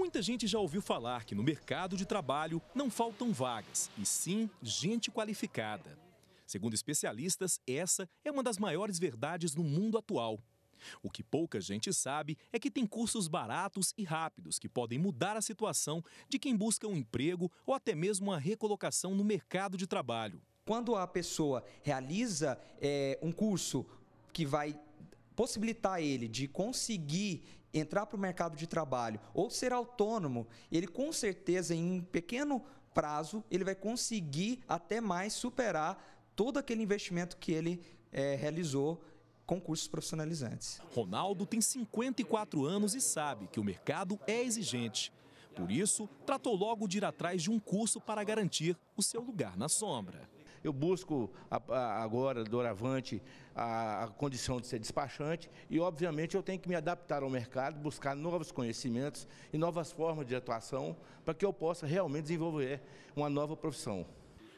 Muita gente já ouviu falar que no mercado de trabalho não faltam vagas, e sim gente qualificada. Segundo especialistas, essa é uma das maiores verdades no mundo atual. O que pouca gente sabe é que tem cursos baratos e rápidos que podem mudar a situação de quem busca um emprego ou até mesmo uma recolocação no mercado de trabalho. Quando a pessoa realiza é, um curso que vai possibilitar ele de conseguir entrar para o mercado de trabalho ou ser autônomo, ele com certeza em um pequeno prazo ele vai conseguir até mais superar todo aquele investimento que ele é, realizou com cursos profissionalizantes. Ronaldo tem 54 anos e sabe que o mercado é exigente. Por isso, tratou logo de ir atrás de um curso para garantir o seu lugar na sombra. Eu busco a, a, agora, doravante, a, a condição de ser despachante e, obviamente, eu tenho que me adaptar ao mercado, buscar novos conhecimentos e novas formas de atuação para que eu possa realmente desenvolver uma nova profissão.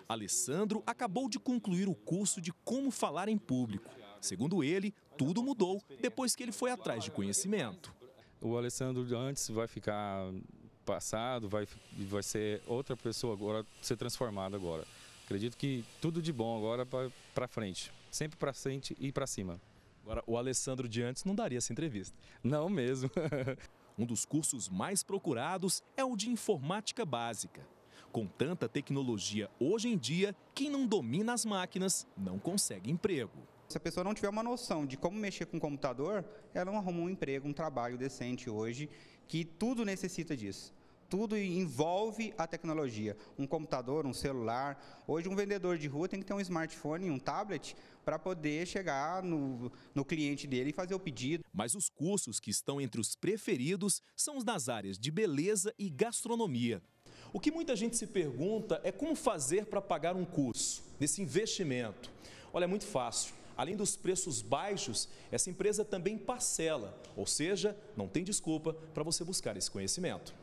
Alessandro acabou de concluir o curso de como falar em público. Segundo ele, tudo mudou depois que ele foi atrás de conhecimento. O Alessandro antes vai ficar passado, vai, vai ser outra pessoa agora, ser transformado agora. Acredito que tudo de bom agora para frente. Sempre para frente e para cima. Agora, o Alessandro de antes não daria essa entrevista. Não mesmo. um dos cursos mais procurados é o de informática básica. Com tanta tecnologia hoje em dia, quem não domina as máquinas não consegue emprego. Se a pessoa não tiver uma noção de como mexer com o computador, ela não arruma um emprego, um trabalho decente hoje, que tudo necessita disso tudo envolve a tecnologia. Um computador, um celular. Hoje, um vendedor de rua tem que ter um smartphone, um tablet, para poder chegar no, no cliente dele e fazer o pedido. Mas os cursos que estão entre os preferidos são os das áreas de beleza e gastronomia. O que muita gente se pergunta é como fazer para pagar um curso, desse investimento. Olha, é muito fácil. Além dos preços baixos, essa empresa também parcela, ou seja, não tem desculpa para você buscar esse conhecimento.